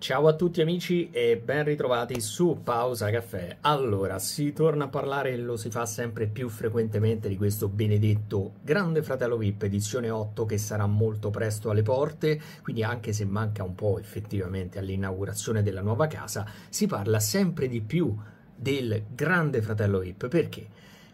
Ciao a tutti amici e ben ritrovati su Pausa Caffè. Allora, si torna a parlare e lo si fa sempre più frequentemente di questo benedetto Grande Fratello VIP edizione 8 che sarà molto presto alle porte, quindi anche se manca un po' effettivamente all'inaugurazione della nuova casa, si parla sempre di più del Grande Fratello VIP. Perché?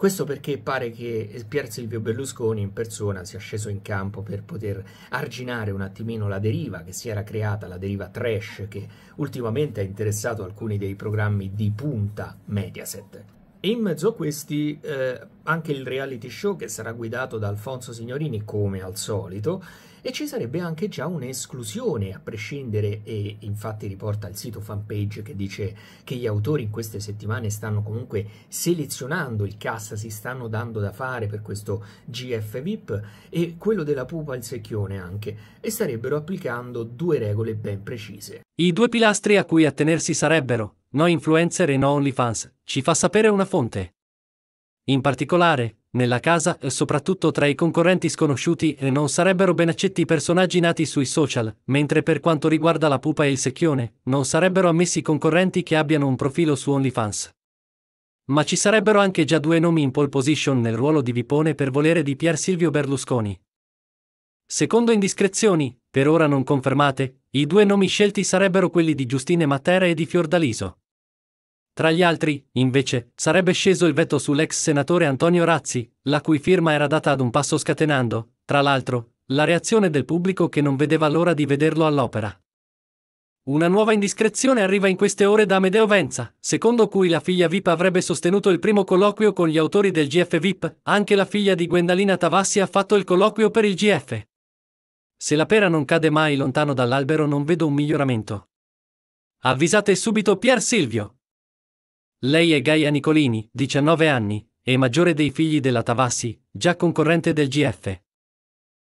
Questo perché pare che eh, Pier Silvio Berlusconi in persona sia sceso in campo per poter arginare un attimino la deriva che si era creata, la deriva trash che ultimamente ha interessato alcuni dei programmi di punta Mediaset. E in mezzo a questi eh, anche il reality show che sarà guidato da Alfonso Signorini come al solito e ci sarebbe anche già un'esclusione a prescindere e infatti riporta il sito fanpage che dice che gli autori in queste settimane stanno comunque selezionando il cast, si stanno dando da fare per questo GF VIP e quello della pupa il secchione anche e starebbero applicando due regole ben precise. I due pilastri a cui attenersi sarebbero no influencer e no OnlyFans, ci fa sapere una fonte. In particolare, nella casa e soprattutto tra i concorrenti sconosciuti e non sarebbero ben accetti i personaggi nati sui social, mentre per quanto riguarda la pupa e il secchione, non sarebbero ammessi concorrenti che abbiano un profilo su OnlyFans. Ma ci sarebbero anche già due nomi in pole position nel ruolo di Vipone per volere di Pier Silvio Berlusconi. Secondo indiscrezioni, per ora non confermate, i due nomi scelti sarebbero quelli di Giustine Matera e di Fiordaliso. Tra gli altri, invece, sarebbe sceso il veto sull'ex senatore Antonio Razzi, la cui firma era data ad un passo scatenando, tra l'altro, la reazione del pubblico che non vedeva l'ora di vederlo all'opera. Una nuova indiscrezione arriva in queste ore da Amedeo Venza, secondo cui la figlia VIP avrebbe sostenuto il primo colloquio con gli autori del GF VIP, anche la figlia di Gwendalina Tavassi ha fatto il colloquio per il GF. Se la pera non cade mai lontano dall'albero non vedo un miglioramento. Avvisate subito Pier Silvio, lei è Gaia Nicolini, 19 anni, e maggiore dei figli della Tavassi, già concorrente del GF.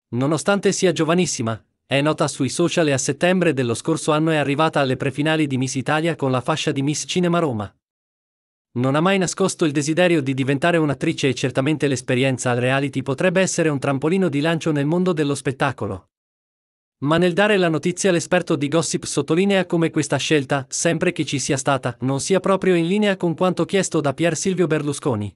Nonostante sia giovanissima, è nota sui social e a settembre dello scorso anno è arrivata alle prefinali di Miss Italia con la fascia di Miss Cinema Roma. Non ha mai nascosto il desiderio di diventare un'attrice e certamente l'esperienza al reality potrebbe essere un trampolino di lancio nel mondo dello spettacolo. Ma nel dare la notizia l'esperto di gossip sottolinea come questa scelta, sempre che ci sia stata, non sia proprio in linea con quanto chiesto da Pier Silvio Berlusconi.